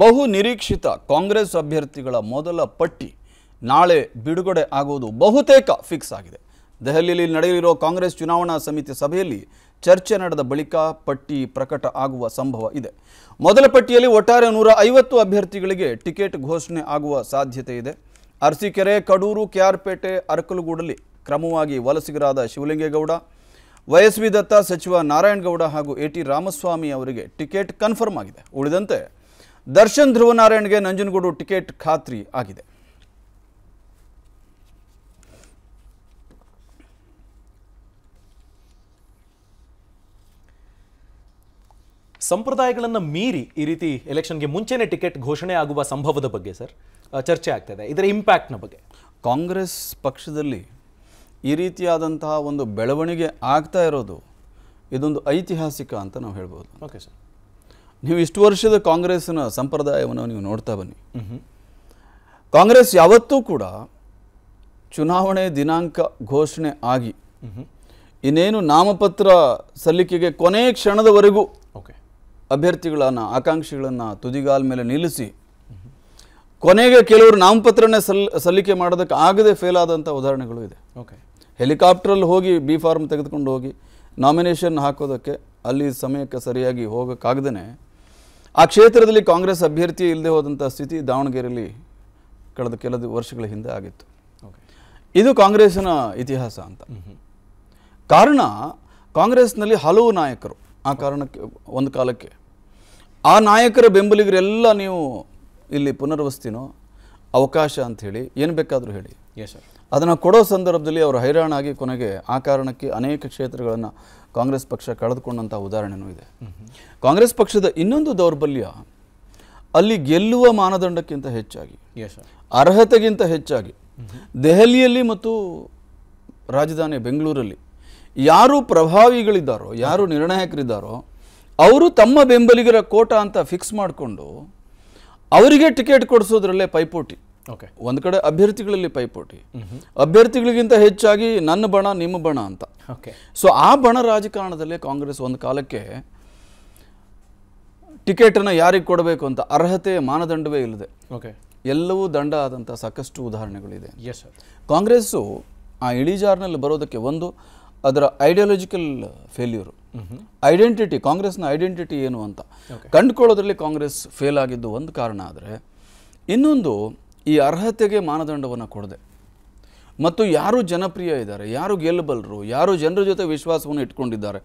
ಬಹು ನಿರೀಕ್ಷಿತ ಕಾಂಗ್ರೆಸ್ ಅಭ್ಯರ್ಥಿಗಳ ಮೊದಲ ಪಟ್ಟಿ ನಾಳೆ ಬಿಡುಗಡೆ ಆಗುವುದು ಬಹುತೇಕ ಫಿಕ್ಸ್ ಆಗಿದೆ ದೆಹಲಿಯಲ್ಲಿ ನಡೆಯಲಿರೋ ಕಾಂಗ್ರೆಸ್ ಚುನಾವಣಾ ಸಮಿತಿ ಸಭೆಯಲ್ಲಿ ಚರ್ಚೆ ನಡೆದ ಬಳಿಕ ಪಟ್ಟಿ ಪ್ರಕಟ ಆಗುವ ಸಂಭವ ಇದೆ ಮೊದಲ ಪಟ್ಟಿಯಲ್ಲಿ ಒಟ್ಟಾರೆ ನೂರ ಐವತ್ತು ಅಭ್ಯರ್ಥಿಗಳಿಗೆ ಟಿಕೆಟ್ ಘೋಷಣೆ ಆಗುವ ಸಾಧ್ಯತೆ ಇದೆ ಅರಸಿಕೆರೆ ಕಡೂರು ಕೆಆರ್ಪೇಟೆ ಅರಕಲಗೂಡಲ್ಲಿ ಕ್ರಮವಾಗಿ ವಲಸಿಗರಾದ ಶಿವಲಿಂಗೇಗೌಡ ವೈಎಸ್ವಿ ದತ್ತ ಸಚಿವ ನಾರಾಯಣಗೌಡ ಹಾಗೂ ಎ ಟಿ ರಾಮಸ್ವಾಮಿ ಅವರಿಗೆ ಟಿಕೆಟ್ ಕನ್ಫರ್ಮ್ ಆಗಿದೆ ಉಳಿದಂತೆ ದರ್ಶನ್ ಧ್ರುವನಾರಾಯಣ್ಗೆ ನಂಜನಗೂಡು ಟಿಕೆಟ್ ಖಾತ್ರಿ ಆಗಿದೆ ಸಂಪ್ರದಾಯಗಳನ್ನು ಮೀರಿ ಈ ರೀತಿ ಎಲೆಕ್ಷನ್ಗೆ ಮುಂಚೆನೇ ಟಿಕೆಟ್ ಘೋಷಣೆ ಆಗುವ ಸಂಭವದ ಬಗ್ಗೆ ಸರ್ ಚರ್ಚೆ ಇದೆ ಇದರ ಇಂಪ್ಯಾಕ್ಟ್ನ ಬಗ್ಗೆ ಕಾಂಗ್ರೆಸ್ ಪಕ್ಷದಲ್ಲಿ ಈ ರೀತಿಯಾದಂತಹ ಒಂದು ಬೆಳವಣಿಗೆ ಆಗ್ತಾ ಇರೋದು ಇದೊಂದು ಐತಿಹಾಸಿಕ ಅಂತ ನಾವು ಹೇಳ್ಬೋದು ಓಕೆ ಸರ್ ನೀವು ಇಷ್ಟು ವರ್ಷದ ಕಾಂಗ್ರೆಸ್ನ ಸಂಪ್ರದಾಯವನ್ನು ನೀವು ನೋಡ್ತಾ ಬನ್ನಿ ಕಾಂಗ್ರೆಸ್ ಯಾವತ್ತೂ ಕೂಡ ಚುನಾವಣೆ ದಿನಾಂಕ ಘೋಷಣೆ ಆಗಿ ಇನ್ನೇನು ನಾಮಪತ್ರ ಸಲ್ಲಿಕೆಗೆ ಕೊನೆ ಕ್ಷಣದವರೆಗೂ ಓಕೆ ಅಭ್ಯರ್ಥಿಗಳನ್ನು ಆಕಾಂಕ್ಷಿಗಳನ್ನು ತುದಿಗಾಲ ಮೇಲೆ ನಿಲ್ಲಿಸಿ ಕೊನೆಗೆ ಕೆಲವರು ನಾಮಪತ್ರನೇ ಸಲ್ ಸಲ್ಲಿಕೆ ಮಾಡೋದಕ್ಕೆ ಆಗದೆ ಫೇಲ್ ಆದಂಥ ಉದಾಹರಣೆಗಳು ಇದೆ ಓಕೆ ಹೆಲಿಕಾಪ್ಟ್ರಲ್ಲಿ ಹೋಗಿ ಬಿ ಫಾರ್ಮ್ ತೆಗೆದುಕೊಂಡು ಹೋಗಿ ನಾಮಿನೇಷನ್ ಹಾಕೋದಕ್ಕೆ ಅಲ್ಲಿ ಸಮಯಕ್ಕೆ ಸರಿಯಾಗಿ ಹೋಗೋಕ್ಕಾಗ್ದೇ ಆ ಕ್ಷೇತ್ರದಲ್ಲಿ ಕಾಂಗ್ರೆಸ್ ಅಭ್ಯರ್ಥಿ ಇಲ್ಲದೆ ಹೋದಂಥ ಸ್ಥಿತಿ ದಾವಣಗೆರೆಯಲ್ಲಿ ಕಳೆದ ಕೆಲವು ವರ್ಷಗಳ ಹಿಂದೆ ಆಗಿತ್ತು ಇದು ಕಾಂಗ್ರೆಸ್ನ ಇತಿಹಾಸ ಅಂತ ಕಾರಣ ಕಾಂಗ್ರೆಸ್ನಲ್ಲಿ ಹಲವು ನಾಯಕರು ಆ ಕಾರಣಕ್ಕೆ ಒಂದು ಕಾಲಕ್ಕೆ ಆ ನಾಯಕರ ಬೆಂಬಲಿಗರೆಲ್ಲ ನೀವು ಇಲ್ಲಿ ಪುನರ್ವಸ್ತಿನೋ ಅವಕಾಶ ಹೇಳಿ ಏನು ಬೇಕಾದರೂ ಹೇಳಿ ಅದನ್ನು ಕೊಡೋ ಸಂದರ್ಭದಲ್ಲಿ ಅವರು ಹೈರಾಣಾಗಿ ಕೊನೆಗೆ ಆ ಕಾರಣಕ್ಕೆ ಅನೇಕ ಕ್ಷೇತ್ರಗಳನ್ನು ಕಾಂಗ್ರೆಸ್ ಪಕ್ಷ ಕಳೆದುಕೊಂಡಂಥ ಉದಾಹರಣೆನೂ ಇದೆ ಕಾಂಗ್ರೆಸ್ ಪಕ್ಷದ ಇನ್ನೊಂದು ದೌರ್ಬಲ್ಯ ಅಲ್ಲಿ ಗೆಲ್ಲುವ ಮಾನದಂಡಕ್ಕಿಂತ ಹೆಚ್ಚಾಗಿ ಅರ್ಹತೆಗಿಂತ ಹೆಚ್ಚಾಗಿ ದೆಹಲಿಯಲ್ಲಿ ಮತ್ತು ರಾಜಧಾನಿ ಬೆಂಗಳೂರಲ್ಲಿ ಯಾರು ಪ್ರಭಾವಿಗಳಿದ್ದಾರೋ ಯಾರು ನಿರ್ಣಾಯಕರಿದ್ದಾರೋ ಅವರು ತಮ್ಮ ಬೆಂಬಲಿಗರ ಕೋಟ ಅಂತ ಫಿಕ್ಸ್ ಮಾಡಿಕೊಂಡು ಅವರಿಗೆ ಟಿಕೆಟ್ ಕೊಡಿಸೋದ್ರಲ್ಲೇ ಪೈಪೋಟಿ ಓಕೆ ಒಂದು ಕಡೆ ಅಭ್ಯರ್ಥಿಗಳಲ್ಲಿ ಪೈಪೋಟಿ ಅಭ್ಯರ್ಥಿಗಳಿಗಿಂತ ಹೆಚ್ಚಾಗಿ ನನ್ನ ಬಣ ನಿಮ್ಮ ಬಣ ಅಂತ ಓಕೆ ಸೊ ಆ ಬಣ ರಾಜಕಾರಣದಲ್ಲಿ ಕಾಂಗ್ರೆಸ್ ಒಂದು ಕಾಲಕ್ಕೆ ಟಿಕೆಟನ್ನು ಯಾರಿಗೆ ಕೊಡಬೇಕು ಅಂತ ಅರ್ಹತೆ ಮಾನದಂಡವೇ ಇಲ್ಲದೆ ಓಕೆ ಎಲ್ಲವೂ ದಂಡ ಆದಂಥ ಸಾಕಷ್ಟು ಉದಾಹರಣೆಗಳಿದೆ ಎಸ್ ಕಾಂಗ್ರೆಸ್ಸು ಆ ಇಳಿಜಾರಿನಲ್ಲಿ ಬರೋದಕ್ಕೆ ಒಂದು ಅದರ ಐಡಿಯಾಲಜಿಕಲ್ ಫೇಲ್ಯೂರು ಐಡೆಂಟಿಟಿ ಕಾಂಗ್ರೆಸ್ನ ಐಡೆಂಟಿಟಿ ಏನು ಅಂತ ಕಂಡುಕೊಳ್ಳೋದ್ರಲ್ಲಿ ಕಾಂಗ್ರೆಸ್ ಫೇಲ್ ಆಗಿದ್ದು ಒಂದು ಕಾರಣ ಆದರೆ ಇನ್ನೊಂದು ಈ ಅರ್ಹತೆಗೆ ಮಾನದಂಡವನ್ನು ಕೊಡದೆ ಮತ್ತು ಯಾರು ಜನಪ್ರಿಯ ಇದ್ದಾರೆ ಯಾರು ಗೆಲ್ಲಬಲ್ಲರು ಯಾರು ಜನರ ಜೊತೆ ವಿಶ್ವಾಸವನ್ನು ಇಟ್ಕೊಂಡಿದ್ದಾರೆ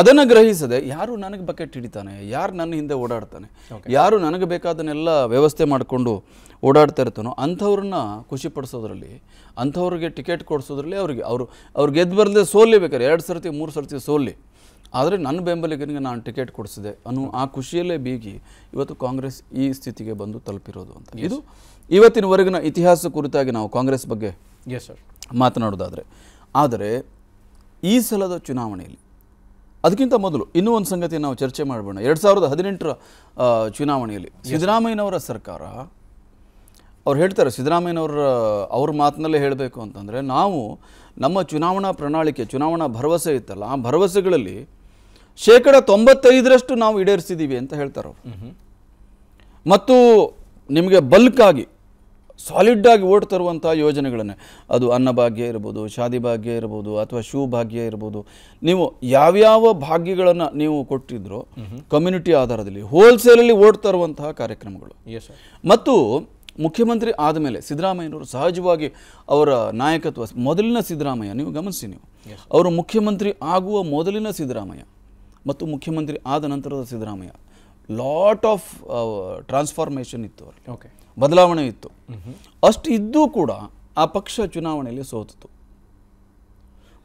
ಅದನ್ನು ಗ್ರಹಿಸದೆ ಯಾರು ನನಗೆ ಬಕೆಟ್ ಹಿಡಿತಾನೆ ಯಾರು ನನ್ನ ಹಿಂದೆ ಓಡಾಡ್ತಾನೆ ಯಾರು ನನಗೆ ಬೇಕಾದನ್ನೆಲ್ಲ ವ್ಯವಸ್ಥೆ ಮಾಡಿಕೊಂಡು ಓಡಾಡ್ತಾ ಇರ್ತಾನೋ ಅಂಥವ್ರನ್ನ ಖುಷಿಪಡಿಸೋದ್ರಲ್ಲಿ ಅಂಥವ್ರಿಗೆ ಟಿಕೆಟ್ ಕೊಡಿಸೋದ್ರಲ್ಲಿ ಅವ್ರಿಗೆ ಅವರು ಅವ್ರು ಗೆದ್ದು ಬರದೆ ಸೋಲಿ ಬೇಕಾದ್ರೆ ಎರಡು ಸರ್ತಿ ಮೂರು ಸರ್ತಿ ಸೋಲಿ ಆದರೆ ನನ್ನ ಬೆಂಬಲಿಗನಿಗೆ ನಾನು ಟಿಕೆಟ್ ಕೊಡಿಸಿದೆ ಅನ್ನೋ ಆ ಖುಷಿಯಲ್ಲೇ ಬೀಗಿ ಇವತ್ತು ಕಾಂಗ್ರೆಸ್ ಈ ಸ್ಥಿತಿಗೆ ಬಂದು ತಲುಪಿರೋದು ಅಂತ ಇದು ಇವತ್ತಿನವರೆಗಿನ ಇತಿಹಾಸ ಕುರಿತಾಗಿ ನಾವು ಕಾಂಗ್ರೆಸ್ ಬಗ್ಗೆ ಎಸ್ ಮಾತನಾಡೋದಾದರೆ ಆದರೆ ಈ ಸಲದ ಚುನಾವಣೆಯಲ್ಲಿ ಅದಕ್ಕಿಂತ ಮೊದಲು ಇನ್ನೂ ಒಂದು ಸಂಗತಿ ನಾವು ಚರ್ಚೆ ಮಾಡಬೋಣ ಎರಡು ಸಾವಿರದ ಹದಿನೆಂಟರ ಚುನಾವಣೆಯಲ್ಲಿ ಸಿದ್ದರಾಮಯ್ಯನವರ ಸರ್ಕಾರ ಅವ್ರು ಹೇಳ್ತಾರೆ ಸಿದ್ದರಾಮಯ್ಯನವರ ಅವ್ರ ಮಾತಿನಲ್ಲೇ ಹೇಳಬೇಕು ಅಂತಂದರೆ ನಾವು ನಮ್ಮ ಚುನಾವಣಾ ಪ್ರಣಾಳಿಕೆ ಚುನಾವಣಾ ಭರವಸೆ ಇತ್ತಲ್ಲ ಆ ಭರವಸೆಗಳಲ್ಲಿ ಶೇಕಡ ತೊಂಬತ್ತೈದರಷ್ಟು ನಾವು ಈಡೇರಿಸಿದ್ದೀವಿ ಅಂತ ಹೇಳ್ತಾರೆ ಅವರು ಮತ್ತು ನಿಮಗೆ ಬಲ್ಕಾಗಿ ಸಾಲಿಡ್ಡಾಗಿ ಓಟ್ ತರುವಂಥ ಯೋಜನೆಗಳನ್ನು ಅದು ಅನ್ನಭಾಗ್ಯ ಇರ್ಬೋದು ಶಾದಿ ಭಾಗ್ಯ ಇರ್ಬೋದು ಅಥವಾ ಶೂ ಭಾಗ್ಯ ಇರ್ಬೋದು ನೀವು ಯಾವ್ಯಾವ ಭಾಗ್ಯಗಳನ್ನು ನೀವು ಕೊಟ್ಟಿದ್ರೋ ಕಮ್ಯುನಿಟಿ ಆಧಾರದಲ್ಲಿ ಹೋಲ್ಸೇಲಲ್ಲಿ ಓಟ್ ತರುವಂತಹ ಕಾರ್ಯಕ್ರಮಗಳು ಮತ್ತು ಮುಖ್ಯಮಂತ್ರಿ ಆದಮೇಲೆ ಸಿದ್ದರಾಮಯ್ಯನವರು ಸಹಜವಾಗಿ ಅವರ ನಾಯಕತ್ವ ಮೊದಲಿನ ಸಿದ್ದರಾಮಯ್ಯ ನೀವು ಗಮನಿಸಿ ನೀವು ಅವರು ಮುಖ್ಯಮಂತ್ರಿ ಆಗುವ ಮೊದಲಿನ ಸಿದ್ದರಾಮಯ್ಯ ಮತ್ತು ಮುಖ್ಯಮಂತ್ರಿ ಆದ ನಂತರದ ಸಿದ್ದರಾಮಯ್ಯ ಲಾಟ್ ಆಫ್ ಟ್ರಾನ್ಸ್ಫಾರ್ಮೇಷನ್ ಇತ್ತು ಅವರಲ್ಲಿ ಓಕೆ ಬದಲಾವಣೆ ಇತ್ತು ಅಷ್ಟು ಇದ್ದೂ ಕೂಡ ಆ ಪಕ್ಷ ಚುನಾವಣೆಯಲ್ಲಿ ಸೋತಿತು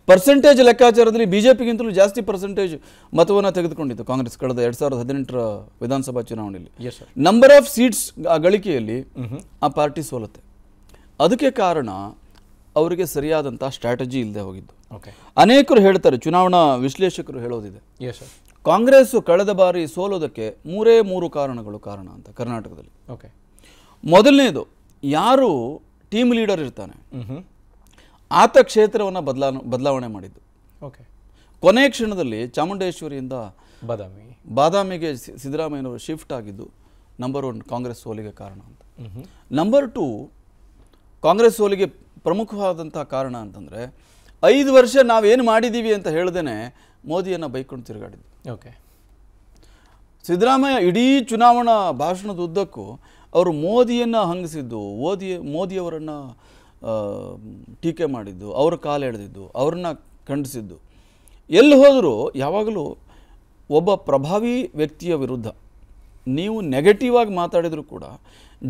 ಪರ್ಸೆಂಟೇಜ್ ಲೆಕ್ಕಾಚಾರದಲ್ಲಿ ಬಿ ಜೆ ಪಿಗಿಂತಲೂ ಜಾಸ್ತಿ ಪರ್ಸೆಂಟೇಜ್ ಮತವನ್ನು ತೆಗೆದುಕೊಂಡಿತ್ತು ಕಾಂಗ್ರೆಸ್ ಕಳೆದ ಎರಡು ಸಾವಿರದ ಹದಿನೆಂಟರ ವಿಧಾನಸಭಾ ಚುನಾವಣೆಯಲ್ಲಿ ನಂಬರ್ ಆಫ್ ಸೀಟ್ಸ್ ಆ ಗಳಿಕೆಯಲ್ಲಿ ಆ ಪಾರ್ಟಿ ಸೋಲುತ್ತೆ ಅದಕ್ಕೆ ಕಾರಣ ಅವರಿಗೆ ಸರಿಯಾದಂಥ ಸ್ಟ್ರಾಟಜಿ ಇಲ್ಲದೆ ಹೋಗಿದ್ದು ಅನೇಕರು ಹೇಳ್ತಾರೆ ಚುನಾವಣಾ ವಿಶ್ಲೇಷಕರು ಹೇಳೋದಿದೆ ಕಾಂಗ್ರೆಸ್ ಕಳೆದ ಬಾರಿ ಸೋಲೋದಕ್ಕೆ ಮೂರೇ ಮೂರು ಕಾರಣಗಳು ಕಾರಣ ಅಂತ ಕರ್ನಾಟಕದಲ್ಲಿ ಓಕೆ ಮೊದಲನೇದು ಯಾರು ಟೀಮ್ ಲೀಡರ್ ಇರ್ತಾನೆ ಆತ ಕ್ಷೇತ್ರವನ್ನು ಬದಲಾ ಬದಲಾವಣೆ ಮಾಡಿದ್ದು ಓಕೆ ಕೊನೆಯ ಕ್ಷಣದಲ್ಲಿ ಚಾಮುಂಡೇಶ್ವರಿಯಿಂದ ಬಾದಾಮಿ ಬಾದಾಮಿಗೆ ಸಿದ್ದರಾಮಯ್ಯನವರು ಶಿಫ್ಟ್ ಆಗಿದ್ದು ನಂಬರ್ ಒನ್ ಕಾಂಗ್ರೆಸ್ ಸೋಲಿಗೆ ಕಾರಣ ಅಂತ ನಂಬರ್ ಟು ಕಾಂಗ್ರೆಸ್ ಸೋಲಿಗೆ ಪ್ರಮುಖವಾದಂಥ ಕಾರಣ ಅಂತಂದರೆ ಐದು ವರ್ಷ ನಾವೇನು ಮಾಡಿದ್ದೀವಿ ಅಂತ ಹೇಳ್ದೇ ಮೋದಿಯನ್ನು ಬೈಕೊಂಡು ತಿರುಗಾಡಿದ್ವಿ ಓಕೆ ಸಿದ್ದರಾಮಯ್ಯ ಇಡೀ ಚುನಾವಣಾ ಭಾಷಣದ ಉದ್ದಕ್ಕೂ ಅವರು ಮೋದಿಯನ್ನು ಹಂಗಿಸಿದ್ದು ಓದಿ ಮೋದಿಯವರನ್ನು ಟೀಕೆ ಮಾಡಿದ್ದು ಅವರ ಕಾಲು ಎಳೆದಿದ್ದು ಅವ್ರನ್ನ ಖಂಡಿಸಿದ್ದು ಎಲ್ಲಿ ಹೋದರೂ ಯಾವಾಗಲೂ ಒಬ್ಬ ಪ್ರಭಾವಿ ವ್ಯಕ್ತಿಯ ವಿರುದ್ಧ ನೀವು ನೆಗೆಟಿವ್ ಆಗಿ ಮಾತಾಡಿದರೂ ಕೂಡ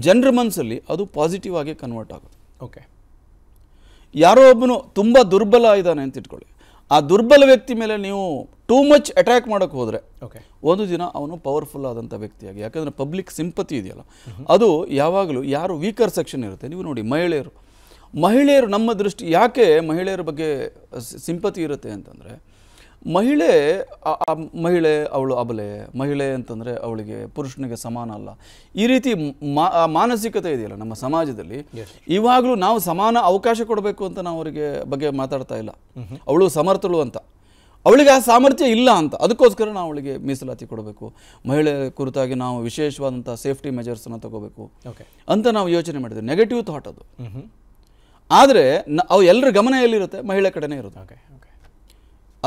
ಜನರ ಮನಸ್ಸಲ್ಲಿ ಅದು ಪಾಸಿಟಿವ್ ಆಗಿ ಕನ್ವರ್ಟ್ ಆಗುತ್ತೆ ಓಕೆ ಯಾರೋ ಒಬ್ಬನು ತುಂಬ ದುರ್ಬಲ ಇದ್ದಾನೆ ಅಂತ ಇಟ್ಕೊಳ್ಳಿ ಆ ದುರ್ಬಲ ವ್ಯಕ್ತಿ ಮೇಲೆ ನೀವು ಟೂ ಮಚ್ ಅಟ್ಯಾಕ್ ಮಾಡೋಕ್ಕೆ ಹೋದರೆ ಓಕೆ ಒಂದು ದಿನ ಅವನು ಪವರ್ಫುಲ್ ಆದಂಥ ವ್ಯಕ್ತಿಯಾಗಿ ಯಾಕಂದರೆ ಪಬ್ಲಿಕ್ ಸಿಂಪತಿ ಇದೆಯಲ್ಲ ಅದು ಯಾವಾಗಲೂ ಯಾರು ವೀಕರ್ ಸೆಕ್ಷನ್ ಇರುತ್ತೆ ನೀವು ನೋಡಿ ಮಹಿಳೆಯರು ಮಹಿಳೆಯರು ನಮ್ಮ ದೃಷ್ಟಿ ಯಾಕೆ ಮಹಿಳೆಯರ ಬಗ್ಗೆ ಸಿಂಪತಿ ಇರುತ್ತೆ ಅಂತಂದರೆ ಮಹಿಳೆ ಮಹಿಳೆ ಅವಳು ಅಬಲೆ ಮಹಿಳೆ ಅಂತಂದರೆ ಅವಳಿಗೆ ಪುರುಷನಿಗೆ ಸಮಾನ ಅಲ್ಲ ಈ ರೀತಿ ಮಾನಸಿಕತೆ ಇದೆಯಲ್ಲ ನಮ್ಮ ಸಮಾಜದಲ್ಲಿ ಇವಾಗಲೂ ನಾವು ಸಮಾನ ಅವಕಾಶ ಕೊಡಬೇಕು ಅಂತ ನಾವು ಅವರಿಗೆ ಬಗ್ಗೆ ಮಾತಾಡ್ತಾ ಇಲ್ಲ ಅವಳು ಸಮರ್ಥಳು ಅಂತ ಅವಳಿಗೆ ಆ ಸಾಮರ್ಥ್ಯ ಇಲ್ಲ ಅಂತ ಅದಕ್ಕೋಸ್ಕರ ನಾವು ಅವಳಿಗೆ ಮೀಸಲಾತಿ ಕೊಡಬೇಕು ಮಹಿಳೆ ಕುರಿತಾಗಿ ನಾವು ವಿಶೇಷವಾದಂಥ ಸೇಫ್ಟಿ ಮೆಜರ್ಸನ್ನು ತಗೋಬೇಕು ಅಂತ ನಾವು ಯೋಚನೆ ಮಾಡಿದ್ವಿ ನೆಗೆಟಿವ್ ಥಾಟ್ ಅದು ಆದರೆ ಅವು ಎಲ್ಲರ ಗಮನ ಎಲ್ಲಿರುತ್ತೆ ಮಹಿಳೆ ಕಡೆನೇ ಇರುತ್ತೆ ಓಕೆ ಓಕೆ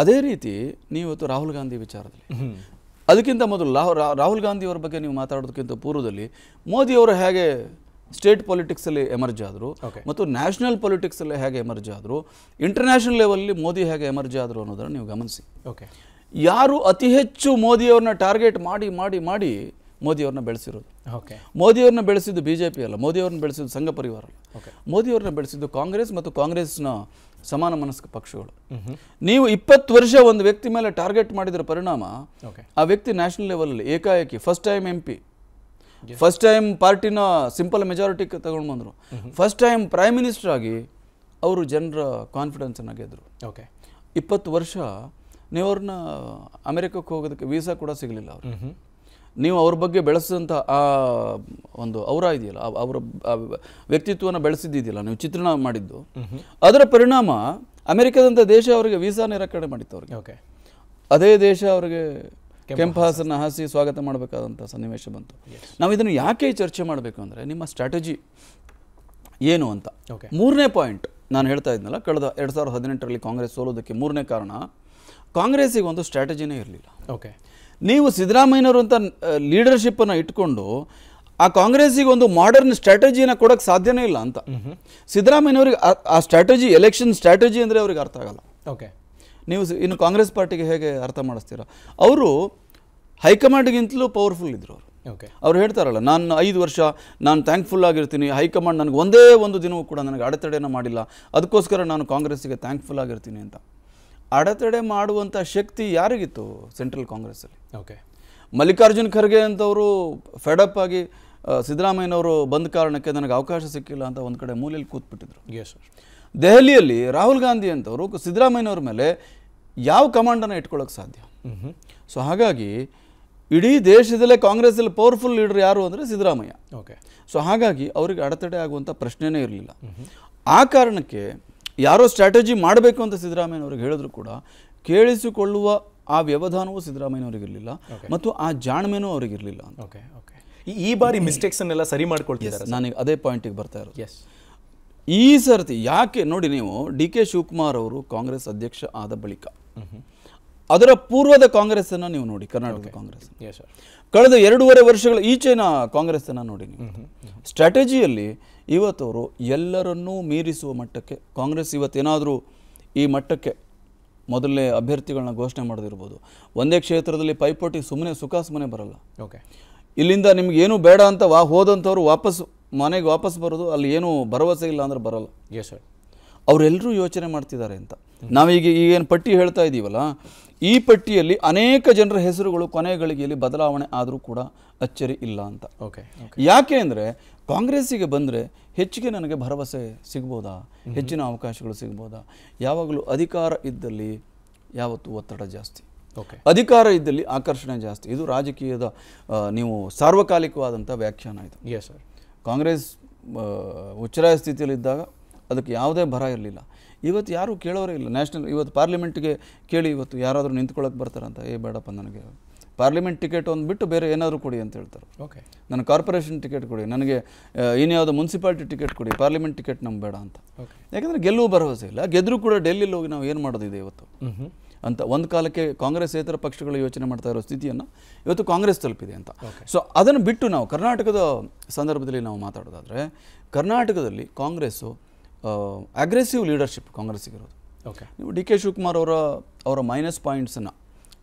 ಅದೇ ರೀತಿ ನೀವತ್ತು ರಾಹುಲ್ ಗಾಂಧಿ ವಿಚಾರದಲ್ಲಿ ಅದಕ್ಕಿಂತ ಮೊದಲು ರಾಹುಲ್ ರಾಹುಲ್ ಗಾಂಧಿಯವರ ಬಗ್ಗೆ ನೀವು ಮಾತಾಡೋದಕ್ಕಿಂತ ಪೂರ್ವದಲ್ಲಿ ಮೋದಿಯವರು ಹೇಗೆ ಸ್ಟೇಟ್ ಪಾಲಿಟಿಕ್ಸಲ್ಲಿ ಎಮರ್ಜ್ ಆದರು ಮತ್ತು ನ್ಯಾಷನಲ್ ಪಾಲಿಟಿಕ್ಸಲ್ಲಿ ಹೇಗೆ ಎಮರ್ಜ್ ಆದರು ಇಂಟರ್ನ್ಯಾಷನಲ್ ಲೆವೆಲಲ್ಲಿ ಮೋದಿ ಹೇಗೆ ಎಮರ್ಜ್ ಆದರು ಅನ್ನೋದನ್ನು ನೀವು ಗಮನಿಸಿ ಓಕೆ ಯಾರು ಅತಿ ಹೆಚ್ಚು ಮೋದಿಯವ್ರನ್ನ ಟಾರ್ಗೆಟ್ ಮಾಡಿ ಮಾಡಿ ಮಾಡಿ ಮೋದಿಯವ್ರನ್ನ ಬೆಳೆಸಿರೋದು ಓಕೆ ಮೋದಿಯವ್ರನ್ನ ಬೆಳೆಸಿದ್ದು ಬಿ ಜೆ ಪಿ ಅಲ್ಲ ಮೋದಿಯವ್ರನ್ನ ಬೆಳೆಸಿದ್ದು ಸಂಘ ಪರಿವಾರ ಅಲ್ಲ ಮೋದಿಯವ್ರನ್ನ ಬೆಳೆಸಿದ್ದು ಕಾಂಗ್ರೆಸ್ ಮತ್ತು ಕಾಂಗ್ರೆಸ್ನ ಸಮಾನ ಮನಸ್ಕ ಪಕ್ಷಗಳು ನೀವು ಇಪ್ಪತ್ತು ವರ್ಷ ಒಂದು ವ್ಯಕ್ತಿ ಮೇಲೆ ಟಾರ್ಗೆಟ್ ಮಾಡಿದ್ರ ಪರಿಣಾಮ ಆ ವ್ಯಕ್ತಿ ನ್ಯಾಷನಲ್ ಲೆವೆಲಲ್ಲಿ ಏಕಾಏಕಿ first time M P first time ಪಾರ್ಟಿನ ಸಿಂಪಲ್ ಮೆಜಾರಿಟಿ ತಗೊಂಡು ಬಂದರು ಫಸ್ಟ್ ಟೈಮ್ ಪ್ರೈಮ್ ಮಿನಿಸ್ಟರ್ ಆಗಿ ಅವರು ಜನರ ಕಾನ್ಫಿಡೆನ್ಸನ್ನು ಗೆದ್ದರು ಓಕೆ ಇಪ್ಪತ್ತು ವರ್ಷ ನೀವು ಅಮೆರಿಕಕ್ಕೆ ಹೋಗೋದಕ್ಕೆ ವೀಸಾ ಕೂಡ ಸಿಗಲಿಲ್ಲ ಅವರು ನೀವು ಅವ್ರ ಬಗ್ಗೆ ಬೆಳೆಸಿದಂಥ ಆ ಒಂದು ಅವರ ಇದೆಯಲ್ಲ ಅವರ ವ್ಯಕ್ತಿತ್ವನ ಬೆಳೆಸಿದ್ದಿದೆಯಲ್ಲ ನೀವು ಚಿತ್ರಣ ಮಾಡಿದ್ದು ಅದರ ಪರಿಣಾಮ ಅಮೆರಿಕದಂಥ ದೇಶ ಅವರಿಗೆ ವೀಸಾ ನಿರಾಕರಣೆ ಮಾಡಿತ್ತು ಅವ್ರಿಗೆ ಓಕೆ ಅದೇ ದೇಶ ಅವರಿಗೆ ಕೆಂಪು ಹಾಸನ್ನು ಹಾಸಿ ಸ್ವಾಗತ ಮಾಡಬೇಕಾದಂಥ ಸನ್ನಿವೇಶ ಬಂತು ನಾವು ಇದನ್ನು ಯಾಕೆ ಚರ್ಚೆ ಮಾಡಬೇಕು ಅಂದರೆ ನಿಮ್ಮ ಸ್ಟ್ರಾಟಜಿ ಏನು ಅಂತ ಮೂರನೇ ಪಾಯಿಂಟ್ ನಾನು ಹೇಳ್ತಾ ಇದ್ನಲ್ಲ ಕಳೆದ ಎರಡು ಸಾವಿರದ ಹದಿನೆಂಟರಲ್ಲಿ ಕಾಂಗ್ರೆಸ್ ಸೋಲೋದಕ್ಕೆ ಮೂರನೇ ಕಾರಣ ಕಾಂಗ್ರೆಸ್ಸಿಗೆ ಒಂದು ಸ್ಟ್ರಾಟಜಿನೇ ಇರಲಿಲ್ಲ ಓಕೆ ನೀವು ಸಿದ್ದರಾಮಯ್ಯನವರು ಅಂತ ಲೀಡರ್ಶಿಪ್ಪನ್ನು ಇಟ್ಕೊಂಡು ಆ ಕಾಂಗ್ರೆಸ್ಸಿಗೆ ಒಂದು ಮಾಡರ್ನ್ ಸ್ಟ್ರಾಟಜಿನ ಕೊಡೋಕ್ಕೆ ಸಾಧ್ಯನೇ ಇಲ್ಲ ಅಂತ ಸಿದ್ದರಾಮಯ್ಯನವ್ರಿಗೆ ಆ ಸ್ಟ್ರಾಟಜಿ ಎಲೆಕ್ಷನ್ ಸ್ಟ್ರಾಟಜಿ ಅಂದರೆ ಅವ್ರಿಗೆ ಅರ್ಥ ಆಗಲ್ಲ ಓಕೆ ನೀವು ಇನ್ನು ಕಾಂಗ್ರೆಸ್ ಪಾರ್ಟಿಗೆ ಹೇಗೆ ಅರ್ಥ ಮಾಡಿಸ್ತೀರಾ ಅವರು ಹೈಕಮಾಂಡ್ಗಿಂತಲೂ ಪವರ್ಫುಲ್ ಇದ್ದರು ಅವರು ಓಕೆ ಅವ್ರು ಹೇಳ್ತಾರಲ್ಲ ನಾನು ಐದು ವರ್ಷ ನಾನು ಥ್ಯಾಂಕ್ಫುಲ್ ಆಗಿರ್ತೀನಿ ಹೈಕಮಾಂಡ್ ನನಗೆ ಒಂದೇ ಒಂದು ದಿನವೂ ಕೂಡ ನನಗೆ ಅಡೆತಡೆಯನ್ನು ಮಾಡಿಲ್ಲ ಅದಕ್ಕೋಸ್ಕರ ನಾನು ಕಾಂಗ್ರೆಸ್ಸಿಗೆ ಥ್ಯಾಂಕ್ಫುಲ್ ಆಗಿರ್ತೀನಿ ಅಂತ ಅಡೆತಡೆ ಮಾಡುವಂಥ ಶಕ್ತಿ ಯಾರಿಗಿತ್ತು ಸೆಂಟ್ರಲ್ ಕಾಂಗ್ರೆಸ್ಸಲ್ಲಿ ಓಕೆ ಮಲ್ಲಿಕಾರ್ಜುನ್ ಖರ್ಗೆ ಅಂತವರು ಫೆಡಪ್ ಆಗಿ ಸಿದ್ದರಾಮಯ್ಯನವರು ಬಂದ ಕಾರಣಕ್ಕೆ ನನಗೆ ಅವಕಾಶ ಸಿಕ್ಕಿಲ್ಲ ಅಂತ ಒಂದು ಕಡೆ ಮೂಲೆಯಲ್ಲಿ ಕೂತ್ಬಿಟ್ಟಿದ್ರು ಎಸ್ ದೆಹಲಿಯಲ್ಲಿ ರಾಹುಲ್ ಗಾಂಧಿ ಅಂತವರು ಸಿದ್ದರಾಮಯ್ಯನವ್ರ ಮೇಲೆ ಯಾವ ಕಮಾಂಡನ್ನು ಇಟ್ಕೊಳ್ಳೋಕೆ ಸಾಧ್ಯ ಸೊ ಹಾಗಾಗಿ ಇಡೀ ದೇಶದಲ್ಲೇ ಕಾಂಗ್ರೆಸ್ಸಲ್ಲಿ ಪವರ್ಫುಲ್ ಲೀಡರ್ ಯಾರು ಅಂದರೆ ಸಿದ್ದರಾಮಯ್ಯ ಓಕೆ ಸೊ ಹಾಗಾಗಿ ಅವರಿಗೆ ಅಡೆತಡೆ ಆಗುವಂಥ ಪ್ರಶ್ನೆಯೇ ಇರಲಿಲ್ಲ ಆ ಕಾರಣಕ್ಕೆ ಯಾರೋ ಸ್ಟ್ರಾಟಜಿ ಮಾಡಬೇಕು ಅಂತ ಸಿದ್ದರಾಮಯ್ಯ ಹೇಳಿದ್ರು ಕೂಡ ಕೇಳಿಸಿಕೊಳ್ಳುವ ಆ ವ್ಯವಧಾನವೂ ಸಿದ್ದರಾಮಯ್ಯ ಅವರಿಗಿರಲಿಲ್ಲ ಮತ್ತು ಆ ಜಾಣ್ಮೆನೂ ಅವರಿಗಿರಲಿಲ್ಲ ಈ ಬಾರಿ ಮಿಸ್ಟೇಕ್ಸನ್ನೆಲ್ಲ ಸರಿ ಮಾಡ್ಕೊಳ್ತಿದ್ದಾರೆ ನನಗೆ ಅದೇ ಪಾಯಿಂಟಿಗೆ ಬರ್ತಾ ಇರೋದು ಎಸ್ ಈ ಸರ್ತಿ ಯಾಕೆ ನೋಡಿ ನೀವು ಡಿ ಕೆ ಶಿವಕುಮಾರ್ ಅವರು ಕಾಂಗ್ರೆಸ್ ಅಧ್ಯಕ್ಷ ಆದ ಬಳಿಕ ಅದರ ಪೂರ್ವದ ಅನ್ನ ನೀವು ನೋಡಿ ಕರ್ನಾಟಕ ಕಾಂಗ್ರೆಸ್ ಕಳೆದ ಎರಡೂವರೆ ವರ್ಷಗಳ ಈಚೆನ ಅನ್ನ ನೋಡಿ ನೀವು ಸ್ಟ್ರಾಟಜಿಯಲ್ಲಿ ಇವತ್ತವರು ಎಲ್ಲರನ್ನೂ ಮೀರಿಸುವ ಮಟ್ಟಕ್ಕೆ ಕಾಂಗ್ರೆಸ್ ಇವತ್ತೇನಾದರೂ ಈ ಮಟ್ಟಕ್ಕೆ ಮೊದಲನೇ ಅಭ್ಯರ್ಥಿಗಳನ್ನ ಘೋಷಣೆ ಮಾಡದಿರ್ಬೋದು ಒಂದೇ ಕ್ಷೇತ್ರದಲ್ಲಿ ಪೈಪೋಟಿ ಸುಮ್ಮನೆ ಸುಖ ಸುಮ್ಮನೆ ಬರಲ್ಲ ಓಕೆ ಇಲ್ಲಿಂದ ನಿಮಗೇನು ಬೇಡ ಅಂತ ವಾ ಹೋದಂಥವ್ರು ವಾಪಸ್ ಮನೆಗೆ ವಾಪಸ್ ಬರೋದು ಅಲ್ಲಿ ಏನೂ ಭರವಸೆ ಇಲ್ಲ ಅಂದ್ರೆ ಬರಲ್ಲ ಎಸ್ ಅವರೆಲ್ಲರೂ ಯೋಚನೆ ಮಾಡ್ತಿದ್ದಾರೆ ಅಂತ ನಾವೀಗ ಈಗೇನು ಪಟ್ಟಿ ಹೇಳ್ತಾ ಇದ್ದೀವಲ್ಲ ಈ ಪಟ್ಟಿಯಲ್ಲಿ ಅನೇಕ ಜನರ ಹೆಸರುಗಳು ಕೊನೆಗಳಿಗೆಯಲ್ಲಿ ಬದಲಾವಣೆ ಆದರೂ ಕೂಡ ಅಚ್ಚರಿ ಇಲ್ಲ ಅಂತ ಓಕೆ ಯಾಕೆ ಅಂದರೆ ಕಾಂಗ್ರೆಸ್ಸಿಗೆ ಬಂದರೆ ಹೆಚ್ಚಿಗೆ ನನಗೆ ಭರವಸೆ ಸಿಗ್ಬೋದಾ ಹೆಚ್ಚಿನ ಅವಕಾಶಗಳು ಸಿಗ್ಬೋದಾ ಯಾವಾಗಲೂ ಅಧಿಕಾರ ಇದ್ದಲ್ಲಿ ಯಾವತ್ತೂ ಒತ್ತಡ ಜಾಸ್ತಿ ಓಕೆ ಅಧಿಕಾರ ಇದ್ದಲ್ಲಿ ಆಕರ್ಷಣೆ ಜಾಸ್ತಿ ಇದು ರಾಜಕೀಯದ ನೀವು ಸಾರ್ವಕಾಲಿಕವಾದಂಥ ವ್ಯಾಖ್ಯಾನ ಇದು ಎಸ್ ಸರ್ ಕಾಂಗ್ರೆಸ್ ಉಚ್ಚರಾಯ ಸ್ಥಿತಿಯಲ್ಲಿದ್ದಾಗ ಅದಕ್ಕೆ ಯಾವುದೇ ಭರ ಇರಲಿಲ್ಲ ಇವತ್ತು ಯಾರೂ ಕೇಳೋರೇ ಇಲ್ಲ ನ್ಯಾಷನಲ್ ಇವತ್ತು ಪಾರ್ಲಿಮೆಂಟ್ಗೆ ಕೇಳಿ ಇವತ್ತು ಯಾರಾದರೂ ನಿಂತ್ಕೊಳ್ಳೋಕೆ ಬರ್ತಾರಂತ ಏ ಬೇಡಪ್ಪ ನನಗೆ ಪಾರ್ಲಿಮೆಂಟ್ ಟಿಕೆಟ್ ಒಂದು ಬಿಟ್ಟು ಬೇರೆ ಏನಾದರೂ ಕೊಡಿ ಅಂತ ಹೇಳ್ತಾರೆ ಓಕೆ ನನ್ನ ಕಾರ್ಪೊರೇಷನ್ ಟಿಕೆಟ್ ಕೊಡಿ ನನಗೆ ಇನ್ಯಾವುದು ಮುನ್ಸಿಪಾಲ್ಟಿ ಟಿಕೆಟ್ ಕೊಡಿ ಪಾರ್ಲಿಮೆಂಟ್ ಟಿಕೆಟ್ ನಮ್ಗೆ ಬೇಡ ಅಂತ ಯಾಕಂದರೆ ಗೆಲ್ಲುವ ಭರವಸೆ ಇಲ್ಲ ಗೆದ್ದರೂ ಕೂಡ ಡೆಲ್ಲಿಲಿ ಹೋಗಿ ನಾವು ಏನು ಮಾಡೋದಿದೆ ಇವತ್ತು ಅಂತ ಒಂದು ಕಾಲಕ್ಕೆ ಕಾಂಗ್ರೆಸ್ ಇತರ ಪಕ್ಷಗಳು ಯೋಚನೆ ಮಾಡ್ತಾ ಇರೋ ಸ್ಥಿತಿಯನ್ನು ಇವತ್ತು ಕಾಂಗ್ರೆಸ್ ತಲುಪಿದೆ ಅಂತ ಸೊ ಅದನ್ನು ಬಿಟ್ಟು ನಾವು ಕರ್ನಾಟಕದ ಸಂದರ್ಭದಲ್ಲಿ ನಾವು ಮಾತಾಡೋದಾದರೆ ಕರ್ನಾಟಕದಲ್ಲಿ ಕಾಂಗ್ರೆಸ್ಸು ಅಗ್ರೆಸಿವ್ ಲೀಡರ್ಶಿಪ್ ಕಾಂಗ್ರೆಸ್ಸಿಗಿರೋದು ಓಕೆ ನೀವು ಡಿ ಕೆ ಶಿವಕುಮಾರ್ ಅವರ ಅವರ ಮೈನಸ್ ಪಾಯಿಂಟ್ಸನ್ನು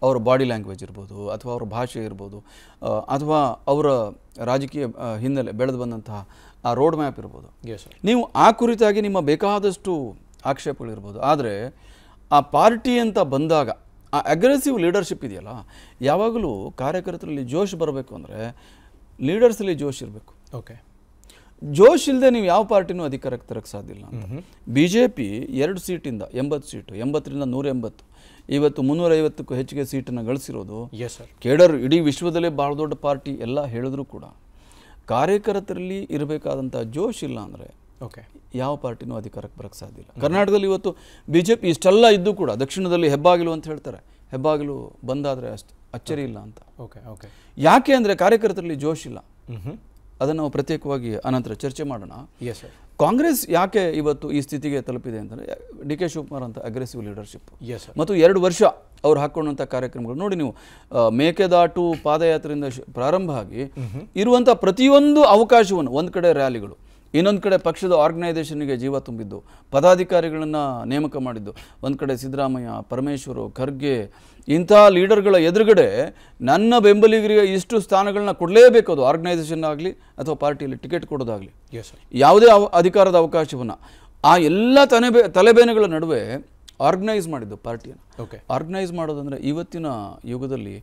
ಅವರ ಬಾಡಿ ಲ್ಯಾಂಗ್ವೇಜ್ ಇರ್ಬೋದು ಅಥವಾ ಅವರ ಭಾಷೆ ಇರ್ಬೋದು ಅಥವಾ ಅವರ ರಾಜಕೀಯ ಹಿನ್ನೆಲೆ ಬೆಳೆದು ಬಂದಂತಹ ಆ ರೋಡ್ ಮ್ಯಾಪ್ ಇರ್ಬೋದು ನೀವು ಆ ಕುರಿತಾಗಿ ನಿಮ್ಮ ಬೇಕಾದಷ್ಟು ಆಕ್ಷೇಪಗಳಿರ್ಬೋದು ಆದರೆ ಆ ಪಾರ್ಟಿ ಅಂತ ಬಂದಾಗ ಆ ಅಗ್ರೆಸಿವ್ ಲೀಡರ್ಶಿಪ್ ಇದೆಯಲ್ಲ ಯಾವಾಗಲೂ ಕಾರ್ಯಕರ್ತರಲ್ಲಿ ಜೋಶ್ ಬರಬೇಕು ಅಂದರೆ ಲೀಡರ್ಸಲ್ಲಿ ಜೋಶ್ ಇರಬೇಕು ಓಕೆ ಜೋಶ್ ಇಲ್ಲದೆ ನೀವು ಯಾವ ಪಾರ್ಟಿನೂ ಅಧಿಕಾರಕ್ಕೆ ತರಕ್ಕೆ ಸಾಧ್ಯ ಇಲ್ಲ ಬಿ ಜೆ ಪಿ ಎರಡು ಸೀಟಿಂದ ಎಂಬತ್ತು ಸೀಟು ಎಂಬತ್ತರಿಂದ ನೂರ ಎಂಬತ್ತು ಇವತ್ತು ಮುನ್ನೂರೈವತ್ತಕ್ಕೂ ಹೆಚ್ಚಿಗೆ ಸೀಟನ್ನು ಗಳಿಸಿರೋದು ಕೇಡರ್ ಇಡೀ ವಿಶ್ವದಲ್ಲೇ ಭಾಳ ದೊಡ್ಡ ಪಾರ್ಟಿ ಎಲ್ಲ ಹೇಳಿದ್ರು ಕೂಡ ಕಾರ್ಯಕರ್ತರಲ್ಲಿ ಇರಬೇಕಾದಂಥ ಜೋಶ್ ಇಲ್ಲ ಅಂದರೆ ಓಕೆ ಯಾವ ಪಾರ್ಟಿನೂ ಅಧಿಕಾರಕ್ಕೆ ಬರಕ್ಕೆ ಸಾಧ್ಯ ಇಲ್ಲ ಕರ್ನಾಟಕದಲ್ಲಿ ಇವತ್ತು ಬಿ ಜೆ ಪಿ ಇಷ್ಟೆಲ್ಲ ಇದ್ದು ಕೂಡ ದಕ್ಷಿಣದಲ್ಲಿ ಹೆಬ್ಬಾಗಿಲು ಅಂತ ಹೇಳ್ತಾರೆ ಹೆಬ್ಬಾಗಿಲು ಬಂದಾದರೆ ಅಷ್ಟು ಅಚ್ಚರಿ ಇಲ್ಲ ಅಂತ ಓಕೆ ಓಕೆ ಯಾಕೆ ಅಂದರೆ ಕಾರ್ಯಕರ್ತರಲ್ಲಿ ಜೋಶ್ ಇಲ್ಲ ಅದನ್ನು ನಾವು ಪ್ರತ್ಯೇಕವಾಗಿ ಅನಂತರ ಚರ್ಚೆ ಮಾಡೋಣ ಎಸ್ ಕಾಂಗ್ರೆಸ್ ಯಾಕೆ ಇವತ್ತು ಈ ಸ್ಥಿತಿಗೆ ತಲುಪಿದೆ ಅಂತಂದ್ರೆ ಡಿ ಕೆ ಶಿವಕುಮಾರ್ ಅಂತ ಅಗ್ರೆಸಿವ್ ಲೀಡರ್ಶಿಪ್ ಎಸ್ ಮತ್ತು ಎರಡು ವರ್ಷ ಅವ್ರು ಹಾಕ್ಕೊಂಡಂಥ ಕಾರ್ಯಕ್ರಮಗಳು ನೋಡಿ ನೀವು ಮೇಕೆದಾಟು ಪಾದಯಾತ್ರೆಯಿಂದ ಪ್ರಾರಂಭ ಆಗಿ ಇರುವಂಥ ಪ್ರತಿಯೊಂದು ಅವಕಾಶವನ್ನು ಒಂದು ಕಡೆ ರ್ಯಾಲಿಗಳು ಇನ್ನೊಂದು ಕಡೆ ಪಕ್ಷದ ಆರ್ಗನೈಸೇಷನ್ಗೆ ಜೀವ ತುಂಬಿದ್ದು ಪದಾಧಿಕಾರಿಗಳನ್ನು ನೇಮಕ ಮಾಡಿದ್ದು ಒಂದು ಕಡೆ ಸಿದ್ದರಾಮಯ್ಯ ಪರಮೇಶ್ವರು ಖರ್ಗೆ ಇಂಥ ಲೀಡರ್ಗಳ ಎದುರುಗಡೆ ನನ್ನ ಬೆಂಬಲಿಗರಿಗೆ ಇಷ್ಟು ಸ್ಥಾನಗಳನ್ನ ಕೊಡಲೇಬೇಕು ಅದು ಆರ್ಗನೈಸೇಷನ್ ಆಗಲಿ ಅಥವಾ ಪಾರ್ಟಿಯಲ್ಲಿ ಟಿಕೆಟ್ ಕೊಡೋದಾಗಲಿ ಯಾವುದೇ ಅಧಿಕಾರದ ಅವಕಾಶವನ್ನು ಆ ಎಲ್ಲ ತಲೆಬೇ ತಲೆಬೇನೆಗಳ ನಡುವೆ ಆರ್ಗನೈಸ್ ಮಾಡಿದ್ದು ಪಾರ್ಟಿಯನ್ನು ಓಕೆ ಆರ್ಗನೈಸ್ ಮಾಡೋದಂದರೆ ಇವತ್ತಿನ ಯುಗದಲ್ಲಿ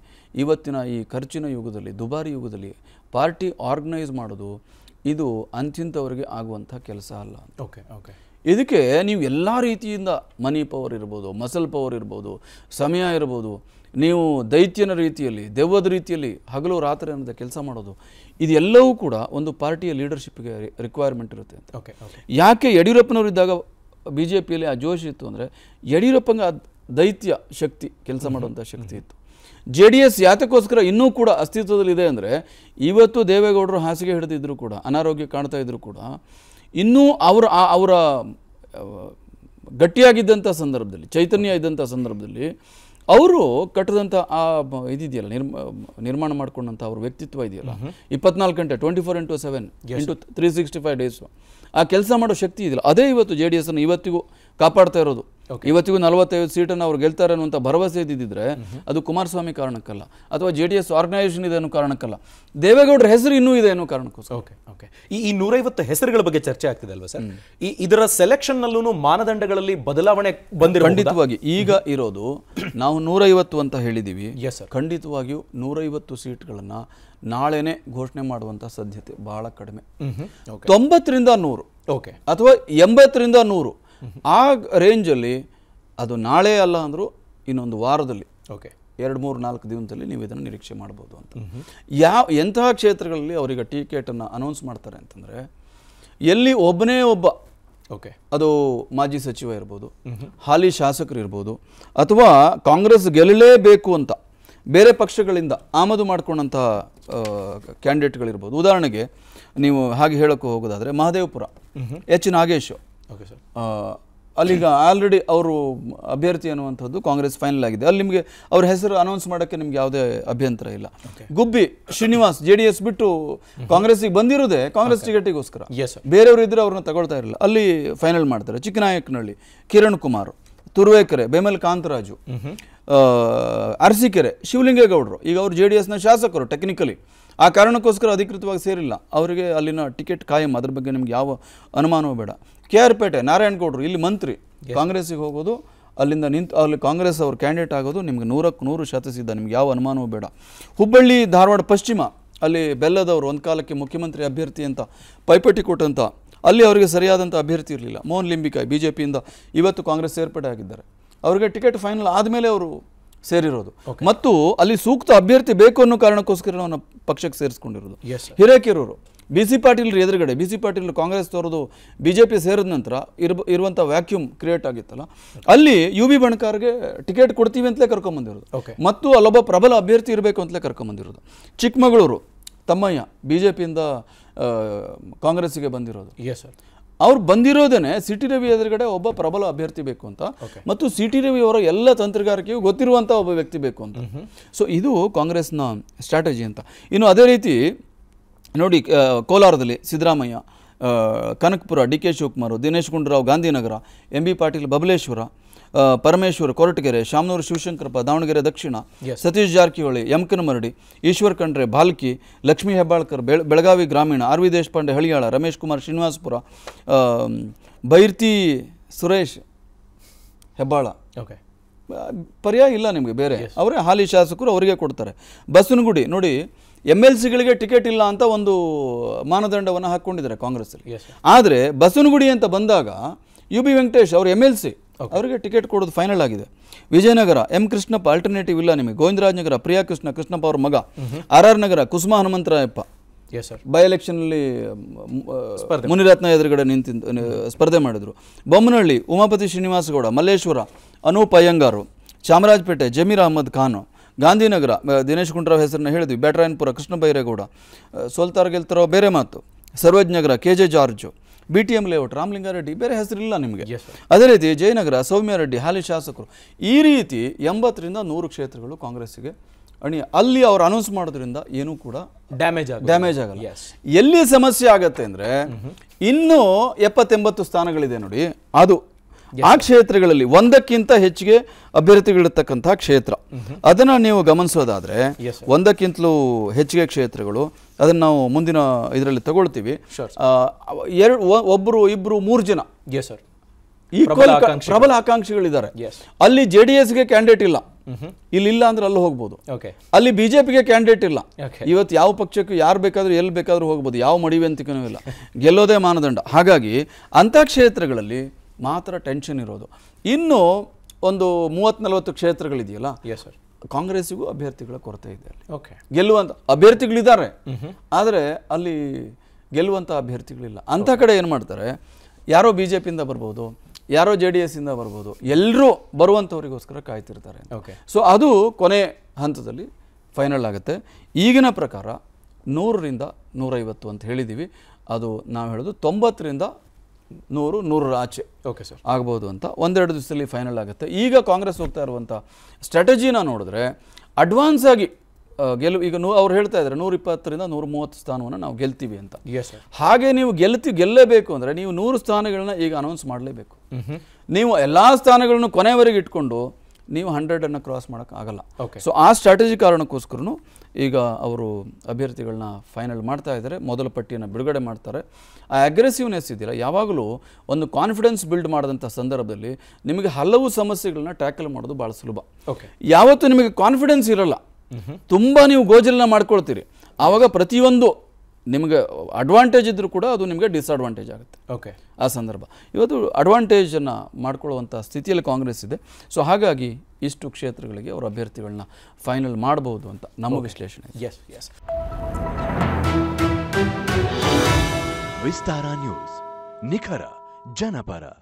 ಇವತ್ತಿನ ಈ ಖರ್ಚಿನ ಯುಗದಲ್ಲಿ ದುಬಾರಿ ಯುಗದಲ್ಲಿ ಪಾರ್ಟಿ ಆರ್ಗನೈಸ್ ಮಾಡೋದು ಇದು ಅಂತಿಂತವರಿಗೆ ಆಗುವಂಥ ಕೆಲಸ ಅಲ್ಲ ಓಕೆ ಓಕೆ ಇದಕ್ಕೆ ನೀವು ಎಲ್ಲ ರೀತಿಯಿಂದ ಮನಿ ಪವರ್ ಇರ್ಬೋದು ಮಸಲ್ ಪವರ್ ಇರ್ಬೋದು ಸಮಯ ಇರ್ಬೋದು ನೀವು ದೈತ್ಯನ ರೀತಿಯಲ್ಲಿ ದೆವ್ವದ ರೀತಿಯಲ್ಲಿ ಹಗಲು ರಾತ್ರಿ ಅನ್ನೋದು ಕೆಲಸ ಮಾಡೋದು ಇದೆಲ್ಲವೂ ಕೂಡ ಒಂದು ಪಾರ್ಟಿಯ ಲೀಡರ್ಶಿಪ್ಗೆ ರಿಕ್ವೈರ್ಮೆಂಟ್ ಇರುತ್ತೆ ಅಂತ ಓಕೆ ಯಾಕೆ ಯಡಿಯೂರಪ್ಪನವರು ಇದ್ದಾಗ ಬಿ ಜೆ ಪಿಯಲ್ಲಿ ಆ ಜೋಶ್ ಇತ್ತು ಅಂದರೆ ಯಡಿಯೂರಪ್ಪಂಗೆ ದೈತ್ಯ ಶಕ್ತಿ ಕೆಲಸ ಮಾಡುವಂಥ ಶಕ್ತಿ ಇತ್ತು ಜೆ ಡಿ ಎಸ್ ಯಾತಕ್ಕೋಸ್ಕರ ಇನ್ನೂ ಕೂಡ ಅಸ್ತಿತ್ವದಲ್ಲಿದೆ ಅಂದರೆ ಇವತ್ತು ದೇವೇಗೌಡರು ಹಾಸಿಗೆ ಹಿಡಿದಿದ್ದರೂ ಕೂಡ ಅನಾರೋಗ್ಯ ಕಾಣ್ತಾ ಇದ್ದರೂ ಕೂಡ ಇನ್ನೂ ಅವರ ಅವರ ಗಟ್ಟಿಯಾಗಿದ್ದಂಥ ಸಂದರ್ಭದಲ್ಲಿ ಚೈತನ್ಯ ಇದ್ದಂಥ ಸಂದರ್ಭದಲ್ಲಿ ಅವರು ಕಟ್ಟದಂಥ ಆ ಇದಿದೆಯಲ್ಲ ನಿರ್ಮ ನಿರ್ಮಾಣ ಮಾಡ್ಕೊಂಡಂಥ ಅವ್ರ ವ್ಯಕ್ತಿತ್ವ ಇದೆಯಲ್ಲ ಇಪ್ಪತ್ನಾಲ್ಕು ಗಂಟೆ twenty four into seven into three sixty five days ಆ ಕೆಲಸ ಮಾಡೋ ಶಕ್ತಿ ಇದೆಯಲ್ಲ ಅದೇ ಇವತ್ತು ಜೆ ಡಿ ಎಸ್ನ ಇವತ್ತಿಗೂ ಕಾಪಾಡ್ತಾ ಇರೋದು ಇವತ್ತಿಗೂ ನಲವತ್ತೈದು ಸೀಟನ್ನು ಅವ್ರು ಗೆಲ್ತಾರೆ ಅನ್ನುವಂಥ ಭರವಸೆ ಇದ್ದಿದ್ರೆ ಅದು ಕುಮಾರಸ್ವಾಮಿ ಕಾರಣಕ್ಕಲ್ಲ ಅಥವಾ ಜೆ ಡಿ ಎಸ್ ಆರ್ಗನೈಸೇಷನ್ ಇದೆ ಅನ್ನೋ ಕಾರಣಕ್ಕಲ್ಲ ದೇವೇಗೌಡರ ಹೆಸರು ಇನ್ನೂ ಇದೆ ಅನ್ನೋ ಕಾರಣಕ್ಕೋಸ್ಕರ ಓಕೆ ಓಕೆ ಈ ಈ ನೂರೈವತ್ತು ಹೆಸರುಗಳ ಬಗ್ಗೆ ಚರ್ಚೆ ಆಗ್ತಿದೆ ಅಲ್ವಾ ಸರ್ ಈ ಇದರ ಸೆಲೆಕ್ಷನ್ನಲ್ಲೂ ಮಾನದಂಡಗಳಲ್ಲಿ ಬದಲಾವಣೆ ಬಂದಿರೋ ಖಂಡಿತವಾಗಿ ಈಗ ಇರೋದು ನಾವು ನೂರೈವತ್ತು ಅಂತ ಹೇಳಿದೀವಿ ಎಸ್ ಖಂಡಿತವಾಗಿಯೂ ನೂರೈವತ್ತು ಸೀಟ್ಗಳನ್ನು ನಾಳೆನೆ ಘೋಷಣೆ ಮಾಡುವಂತ ಸಾಧ್ಯತೆ ಬಹಳ ಕಡಿಮೆ ತೊಂಬತ್ತರಿಂದ ನೂರು ಓಕೆ ಅಥವಾ ಎಂಬತ್ತರಿಂದ ನೂರು ಆ ರೇಂಜಲ್ಲಿ ಅದು ನಾಳೆ ಅಲ್ಲ ಅಂದರೂ ಇನ್ನೊಂದು ವಾರದಲ್ಲಿ ಓಕೆ ಎರಡು ಮೂರು ನಾಲ್ಕು ದಿನದಲ್ಲಿ ನೀವು ಇದನ್ನು ನಿರೀಕ್ಷೆ ಮಾಡ್ಬೋದು ಅಂತ ಯಾವ ಎಂತಹ ಕ್ಷೇತ್ರಗಳಲ್ಲಿ ಅವರಿಗೆ ಟಿಕೆಟನ್ನು ಅನೌನ್ಸ್ ಮಾಡ್ತಾರೆ ಅಂತಂದರೆ ಎಲ್ಲಿ ಒಬ್ಬನೇ ಒಬ್ಬ ಓಕೆ ಅದು ಮಾಜಿ ಸಚಿವ ಇರ್ಬೋದು ಹಾಲಿ ಶಾಸಕರು ಇರ್ಬೋದು ಅಥವಾ ಕಾಂಗ್ರೆಸ್ ಗೆಲ್ಲಲೇಬೇಕು ಅಂತ ಬೇರೆ ಪಕ್ಷಗಳಿಂದ ಆಮದು ಮಾಡ್ಕೊಂಡಂಥ ಕ್ಯಾಂಡಿಡೇಟ್ಗಳಿರ್ಬೋದು ಉದಾಹರಣೆಗೆ ನೀವು ಹಾಗೆ ಹೇಳೋಕ್ಕೆ ಹೋಗೋದಾದರೆ Mahadevapura H Nagesh okay sir ಅಲ್ಲಿಗ ಆಲ್ರೆಡಿ ಅವರು ಅಭ್ಯರ್ಥಿ ಅನ್ನುವಂಥದ್ದು ಕಾಂಗ್ರೆಸ್ ಫೈನಲ್ ಆಗಿದೆ ಅಲ್ಲಿ ನಿಮಗೆ ಅವ್ರ ಹೆಸರು ಅನೌನ್ಸ್ ಮಾಡೋಕ್ಕೆ ನಿಮ್ಗೆ ಯಾವುದೇ ಅಭ್ಯಂತರ ಇಲ್ಲ Gubbi Srinivas J D S ಬಿಟ್ಟು ಕಾಂಗ್ರೆಸ್ಸಿಗೆ ಬಂದಿರೋದೇ ಕಾಂಗ್ರೆಸ್ ಟಿಕೆಟಿಗೋಸ್ಕರ ಬೇರೆಯವರು ಇದ್ರೆ ಅವ್ರನ್ನ ತಗೊಳ್ತಾ ಇರಲಿಲ್ಲ ಅಲ್ಲಿ ಫೈನಲ್ ಮಾಡ್ತಾರೆ ಚಿಕ್ಕನಾಯಕನಹಳ್ಳಿ ಕಿರಣ್ ಕುಮಾರ್ ತುರುವೇಕರೆ ಬೆಮಲ್ ಕಾಂತರಾಜು ಅರಸೀಕೆರೆ ಶಿವಲಿಂಗೇಗೌಡರು ಈಗ ಅವರು ಜೆ ಡಿ ಎಸ್ನ ಶಾಸಕರು ಟೆಕ್ನಿಕಲಿ ಆ ಕಾರಣಕ್ಕೋಸ್ಕರ ಅಧಿಕೃತವಾಗಿ ಸೇರಿಲ್ಲ ಅವರಿಗೆ ಅಲ್ಲಿನ ಟಿಕೆಟ್ ಕಾಯಂ ಅದ್ರ ಬಗ್ಗೆ ನಿಮ್ಗೆ ಯಾವ ಅನುಮಾನವೂ ಬೇಡ ಕೆ ಆರ್ ಪೇಟೆ ನಾರಾಯಣಗೌಡರು ಇಲ್ಲಿ ಮಂತ್ರಿ ಕಾಂಗ್ರೆಸ್ಸಿಗೆ ಹೋಗೋದು ಅಲ್ಲಿಂದ ನಿಂತು ಅಲ್ಲಿ ಕಾಂಗ್ರೆಸ್ ಅವ್ರ ಕ್ಯಾಂಡಿಡೇಟ್ ಆಗೋದು ನಿಮಗೆ ನೂರಕ್ಕೆ ನೂರು ಶತಸಿದ್ದ ನಿಮ್ಗೆ ಯಾವ ಅನುಮಾನವೂ ಬೇಡ ಹುಬ್ಬಳ್ಳಿ ಧಾರವಾಡ ಪಶ್ಚಿಮ ಅಲ್ಲಿ ಬೆಲ್ಲದವರು ಒಂದು ಕಾಲಕ್ಕೆ ಮುಖ್ಯಮಂತ್ರಿ ಅಭ್ಯರ್ಥಿ ಅಂತ ಪೈಪೋಟಿ ಕೊಟ್ಟಂಥ ಅಲ್ಲಿ ಅವರಿಗೆ ಸರಿಯಾದಂಥ ಅಭ್ಯರ್ಥಿ ಇರಲಿಲ್ಲ ಮೋಹನ್ ಲಿಂಬಿಕಾಯಿ ಬಿ ಜೆ ಪಿಯಿಂದ ಇವತ್ತು ಕಾಂಗ್ರೆಸ್ ಸೇರ್ಪಡೆ ಆಗಿದ್ದಾರೆ ಅವರಿಗೆ ಟಿಕೆಟ್ ಫೈನಲ್ ಆದಮೇಲೆ ಅವರು ಸೇರಿರೋದು ಮತ್ತು ಅಲ್ಲಿ ಸೂಕ್ತ ಅಭ್ಯರ್ಥಿ ಬೇಕು ಅನ್ನೋ ಕಾರಣಕ್ಕೋಸ್ಕರ ಅವನ ಪಕ್ಷಕ್ಕೆ ಸೇರಿಸ್ಕೊಂಡಿರೋದು ಹಿರೇಕೆರೂರು ಬಿ ಸಿ ಪಾಟೀಲ್ ಎದುರುಗಡೆ ಬಿ ಸಿ ಪಾಟೀಲ್ ಕಾಂಗ್ರೆಸ್ ತೋರೋದು ಬಿ ಜೆ ಪಿ ಸೇರಿದ ನಂತರ ಇರ್ಬ ಇರುವಂಥ ವ್ಯಾಕ್ಯೂಮ್ ಕ್ರಿಯೇಟ್ ಆಗಿತ್ತಲ್ಲ ಅಲ್ಲಿ ಯು ಬಿ ಬಣಕಾರ್ಗೆ ಟಿಕೆಟ್ ಕೊಡ್ತೀವಿ ಅಂತಲೇ ಕರ್ಕೊಂಬಂದಿರೋದು ಮತ್ತು ಅಲ್ಲೊಬ್ಬ ಪ್ರಬಲ ಅಭ್ಯರ್ಥಿ ಇರಬೇಕು ಅಂತಲೇ ಕರ್ಕೊಂಬಂದಿರೋದು ಚಿಕ್ಕಮಗಳೂರು ತಮ್ಮಯ್ಯ ಬಿ ಜೆ ಪಿಯಿಂದ ಕಾಂಗ್ರೆಸ್ಸಿಗೆ ಬಂದಿರೋದು ಎಸ್ ಸರ್ ಅವ್ರು ಬಂದಿರೋದೇ ಸಿಟಿ ರವಿ ಎದುರುಗಡೆ ಒಬ್ಬ ಪ್ರಬಲ ಅಭ್ಯರ್ಥಿ ಬೇಕು ಅಂತ ಮತ್ತು ಸಿ ಟಿ ರವಿ ಅವರ ಎಲ್ಲ ತಂತ್ರಗಾರಿಕೆಯೂ ಗೊತ್ತಿರುವಂಥ ಒಬ್ಬ ವ್ಯಕ್ತಿ ಬೇಕು ಅಂತ ಸೊ ಇದು ಕಾಂಗ್ರೆಸ್ನ ಸ್ಟ್ರಾಟಜಿ ಅಂತ ಇನ್ನು ಅದೇ ರೀತಿ ನೋಡಿ ಕೋಲಾರದಲ್ಲಿ Siddaramaiah Kanakapura D K Shivakumar Dinesh Gundu Rao Gandhinagar M B Patil Babaleshwar Parameshwar Koratagere Shamanur Shivashankarappa Davanagere ದಕ್ಷಿಣ ಸತೀಶ್ ಜಾರಕಿಹೊಳಿ ಎಂ ಮರಡಿ ಈಶ್ವರ್ ಖಂಡ್ರೆ ಭಾಲ್ಕಿ ಲಕ್ಷ್ಮೀ ಹೆಬ್ಬಾಳ್ಕರ್ ಬೆಳಗಾವಿ ಗ್ರಾಮೀಣ R V Deshpande Haliyal Ramesh Kumar Srinivaspur Byrathi Suresh Hebbal okay ಪರ್ಯಾಯ ಇಲ್ಲ ನಿಮಗೆ ಬೇರೆ ಅವರೇ ಹಾಲಿ ಶಾಸಕರು ಅವರಿಗೆ ಕೊಡ್ತಾರೆ ಬಸನಗುಡಿ ನೋಡಿ ಎಮ್ ಎಲ್ ಸಿಗಳಿಗೆ ಟಿಕೆಟ್ ಇಲ್ಲ ಅಂತ ಒಂದು ಮಾನದಂಡವನ್ನು ಹಾಕ್ಕೊಂಡಿದ್ದಾರೆ ಕಾಂಗ್ರೆಸ್ಸಲ್ಲಿ ಆದರೆ ಬಸವನಗುಡಿ ಅಂತ ಬಂದಾಗ ಯು ಬಿ ವೆಂಕಟೇಶ್ ಅವರು ಎಮ್ ಎಲ್ ಸಿ ಅವರಿಗೆ ಟಿಕೆಟ್ ಕೊಡೋದು ಫೈನಲ್ ಆಗಿದೆ ವಿಜಯನಗರ ಎಂ ಕೃಷ್ಣಪ್ಪ ಆಲ್ಟರ್ನೇಟಿವ್ ಇಲ್ಲ ನಿಮಗೆ ಗೋವಿಂದರಾಜ್ ನಗರ ಪ್ರಿಯಾ ಕೃಷ್ಣ ಕೃಷ್ಣಪ್ಪ ಅವ್ರ ಮಗ ಆರ್ ಆರ್ ನಗರ ಕುಸುಮಾ ಹನುಮಂತರಾಯಪ್ಪ ಬೈ ಅಲ್ಲಿ ಮುನಿರತ್ನ ಎದುರುಗಡೆ ನಿಂತಿದ್ದು ಸ್ಪರ್ಧೆ ಮಾಡಿದರು ಬೊಮ್ಮನಹಳ್ಳಿ ಉಮಾಪತಿ ಶ್ರೀನಿವಾಸಗೌಡ ಮಲ್ಲೇಶ್ವರ ಅನೂಪ್ ಅಯ್ಯಂಗಾರು ಚಾಮರಾಜಪೇಟೆ ಜಮೀರ್ ಅಹಮದ್ ಖಾನ್ ಗಾಂಧಿನಗರ ದಿನೇಶ್ ಗುಂಡ್ರಾವ್ ಹೆಸರನ್ನ ಹೇಳಿದ್ವಿ ಬ್ಯಾಟರಾಯನ್ಪುರ ಕೃಷ್ಣ ಬೈರೇಗೌಡ ಸೋಲ್ತಾರ್ ಗೆಲ್ತಾರೋ ಬೇರೆ ಮಾತು Nagar K J George B T M layout Ramalinga Reddy ಬೇರೆ ಹೆಸರಿಲ್ಲ ನಿಮಗೆ ಅದೇ ರೀತಿ ಜಯನಗರ ಸೌಮ್ಯ ರೆಡ್ಡಿ ಹಾಲಿ ಶಾಸಕರು ಈ ರೀತಿ ಎಂಬತ್ತರಿಂದ ನೂರು ಕ್ಷೇತ್ರಗಳು ಕಾಂಗ್ರೆಸ್ಗೆ ಅಣಿ ಅಲ್ಲಿ ಅವರು ಅನೌನ್ಸ್ ಮಾಡೋದ್ರಿಂದ ಏನೂ ಕೂಡ ಡ್ಯಾಮೇಜ್ ಡ್ಯಾಮೇಜ್ ಆಗಲ್ಲ ಎಲ್ಲಿ ಸಮಸ್ಯೆ ಆಗತ್ತೆ ಅಂದರೆ ಇನ್ನೂ ಎಪ್ಪತ್ತೆಂಬತ್ತು ಸ್ಥಾನಗಳಿದೆ ನೋಡಿ ಅದು ಆ ಕ್ಷೇತ್ರಗಳಲ್ಲಿ ಒಂದಕ್ಕಿಂತ ಹೆಚ್ಚಿಗೆ ಅಭ್ಯರ್ಥಿಗಳಿರ್ತಕ್ಕಂತಹ ಕ್ಷೇತ್ರ ಅದನ್ನ ನೀವು ಗಮನಿಸೋದಾದ್ರೆ ಒಂದಕ್ಕಿಂತಲೂ ಹೆಚ್ಚಿಗೆ ಕ್ಷೇತ್ರಗಳು ಅದನ್ನ ನಾವು ಮುಂದಿನ ಇದರಲ್ಲಿ ತಗೊಳ್ತೀವಿ ಎರಡು ಒಬ್ರು ಇಬ್ರು ಮೂರು ಜನ ಸರ್ ಈಕ್ವಲ್ ಪ್ರಬಲ ಆಕಾಂಕ್ಷಿಗಳಿದ್ದಾರೆ ಅಲ್ಲಿ ಜೆ ಡಿ ಎಸ್ಗೆ ಕ್ಯಾಂಡಿಡೇಟ್ ಇಲ್ಲ ಇಲ್ಲಿ ಇಲ್ಲ ಅಂದ್ರೆ ಅಲ್ಲಿ ಹೋಗ್ಬೋದು ಅಲ್ಲಿ ಬಿಜೆಪಿಗೆ ಕ್ಯಾಂಡಿಡೇಟ್ ಇಲ್ಲ ಇವತ್ತು ಯಾವ ಪಕ್ಷಕ್ಕೂ ಯಾರು ಬೇಕಾದ್ರೂ ಎಲ್ಲಿ ಬೇಕಾದ್ರೂ ಹೋಗ್ಬೋದು ಯಾವ ಮಡಿವೆ ಇಲ್ಲ ಗೆಲ್ಲೋದೇ ಮಾನದಂಡ ಹಾಗಾಗಿ ಅಂಥ ಕ್ಷೇತ್ರಗಳಲ್ಲಿ ಮಾತ್ರ ಟೆನ್ಷನ್ ಇರೋದು ಇನ್ನು ಒಂದು ಮೂವತ್ತು ನಲವತ್ತು ಕ್ಷೇತ್ರಗಳಿದೆಯಲ್ಲ ಎಸ್ ಸರ್ ಕಾಂಗ್ರೆಸ್ಸಿಗೂ ಅಭ್ಯರ್ಥಿಗಳ ಕೊರತೆ ಇದೆ ಅಲ್ಲಿ ಓಕೆ ಗೆಲ್ಲುವಂಥ ಅಭ್ಯರ್ಥಿಗಳಿದ್ದಾರೆ ಆದರೆ ಅಲ್ಲಿ ಗೆಲ್ಲುವಂಥ ಅಭ್ಯರ್ಥಿಗಳಿಲ್ಲ ಅಂಥ ಕಡೆ ಏನು ಮಾಡ್ತಾರೆ ಯಾರೋ ಬಿ ಜೆ ಪಿಯಿಂದ ಬರ್ಬೋದು ಯಾರೋ ಜೆ ಡಿ ಇಂದ ಬರ್ಬೋದು ಎಲ್ಲರೂ ಬರುವಂಥವರಿಗೋಸ್ಕರ ಕಾಯ್ತಿರ್ತಾರೆ ಓಕೆ ಸೊ ಅದು ಕೊನೆ ಹಂತದಲ್ಲಿ ಫೈನಲ್ ಆಗುತ್ತೆ ಈಗಿನ ಪ್ರಕಾರ ನೂರರಿಂದ ನೂರೈವತ್ತು ಅಂತ ಹೇಳಿದ್ದೀವಿ ಅದು ನಾವು ಹೇಳೋದು ತೊಂಬತ್ತರಿಂದ ನೂರು ನೂರರ ಆಚೆ ಓಕೆ ಸರ್ ಆಗ್ಬೋದು ಅಂತ ಒಂದೆರಡು ದಿವಸದಲ್ಲಿ ಫೈನಲ್ ಆಗುತ್ತೆ ಈಗ ಕಾಂಗ್ರೆಸ್ ಹೋಗ್ತಾ ಇರುವಂಥ ಸ್ಟ್ರಾಟಜಿನ ನೋಡಿದ್ರೆ ಅಡ್ವಾನ್ಸ್ ಆಗಿ ಗೆಲುವು ಈಗ ನೂ ಅವ್ರು ಹೇಳ್ತಾ ಇದ್ದಾರೆ ನೂರ ಇಪ್ಪತ್ತರಿಂದ ನೂರ ಮೂವತ್ತು ಸ್ಥಾನವನ್ನು ನಾವು ಗೆಲ್ತೀವಿ ಅಂತ ಹಾಗೆ ನೀವು ಗೆಲ್ತಿ ಗೆಲ್ಲಬೇಕು ಅಂದರೆ ನೀವು ನೂರು ಸ್ಥಾನಗಳನ್ನ ಈಗ ಅನೌನ್ಸ್ ಮಾಡಲೇಬೇಕು ನೀವು ಎಲ್ಲ ಸ್ಥಾನಗಳನ್ನು ಕೊನೆಯವರೆಗೆ ಇಟ್ಕೊಂಡು ನೀವು ಹಂಡ್ರೆಡನ್ನು ಕ್ರಾಸ್ ಮಾಡೋಕ್ಕಾಗಲ್ಲ ಸೊ ಆ ಸ್ಟ್ರಾಟಜಿ ಕಾರಣಕ್ಕೋಸ್ಕರನು ಈಗ ಅವರು ಅಭ್ಯರ್ಥಿಗಳನ್ನ ಫೈನಲ್ ಮಾಡ್ತಾ ಇದ್ದಾರೆ ಮೊದಲ ಪಟ್ಟಿಯನ್ನು ಬಿಡುಗಡೆ ಮಾಡ್ತಾರೆ ಆ ಅಗ್ರೆಸಿವ್ನೆಸ್ ಇದೆಯಲ್ಲ ಯಾವಾಗಲೂ ಒಂದು ಕಾನ್ಫಿಡೆನ್ಸ್ ಬಿಲ್ಡ್ ಮಾಡಿದಂಥ ಸಂದರ್ಭದಲ್ಲಿ ನಿಮಗೆ ಹಲವು ಸಮಸ್ಯೆಗಳನ್ನ ಟ್ಯಾಕಲ್ ಮಾಡೋದು ಭಾಳ ಸುಲಭ ಓಕೆ ಯಾವತ್ತೂ ನಿಮಗೆ ಕಾನ್ಫಿಡೆನ್ಸ್ ಇರಲ್ಲ ತುಂಬ ನೀವು ಗೋಜಲನ್ನ ಮಾಡ್ಕೊಳ್ತೀರಿ ಆವಾಗ ಪ್ರತಿಯೊಂದು ನಿಮಗೆ ಅಡ್ವಾಂಟೇಜ್ ಇದ್ದರೂ ಕೂಡ ಅದು ನಿಮಗೆ ಡಿಸ್ಅಡ್ವಾಂಟೇಜ್ ಆಗುತ್ತೆ ಓಕೆ ಆ ಸಂದರ್ಭ ಇವತ್ತು ಅಡ್ವಾಂಟೇಜನ್ನು ಮಾಡ್ಕೊಳ್ಳುವಂಥ ಸ್ಥಿತಿಯಲ್ಲಿ ಕಾಂಗ್ರೆಸ್ ಇದೆ ಸೊ ಹಾಗಾಗಿ ಇಷ್ಟು ಕ್ಷೇತ್ರಗಳಿಗೆ ಅವರ ಅಭ್ಯರ್ಥಿಗಳನ್ನ ಫೈನಲ್ ಮಾಡಬಹುದು ಅಂತ ನಮ್ಮ ವಿಶ್ಲೇಷಣೆ ಎಸ್ ಎಸ್ ವಿಸ್ತಾರ ನ್ಯೂಸ್ ನಿಖರ ಜನಪರ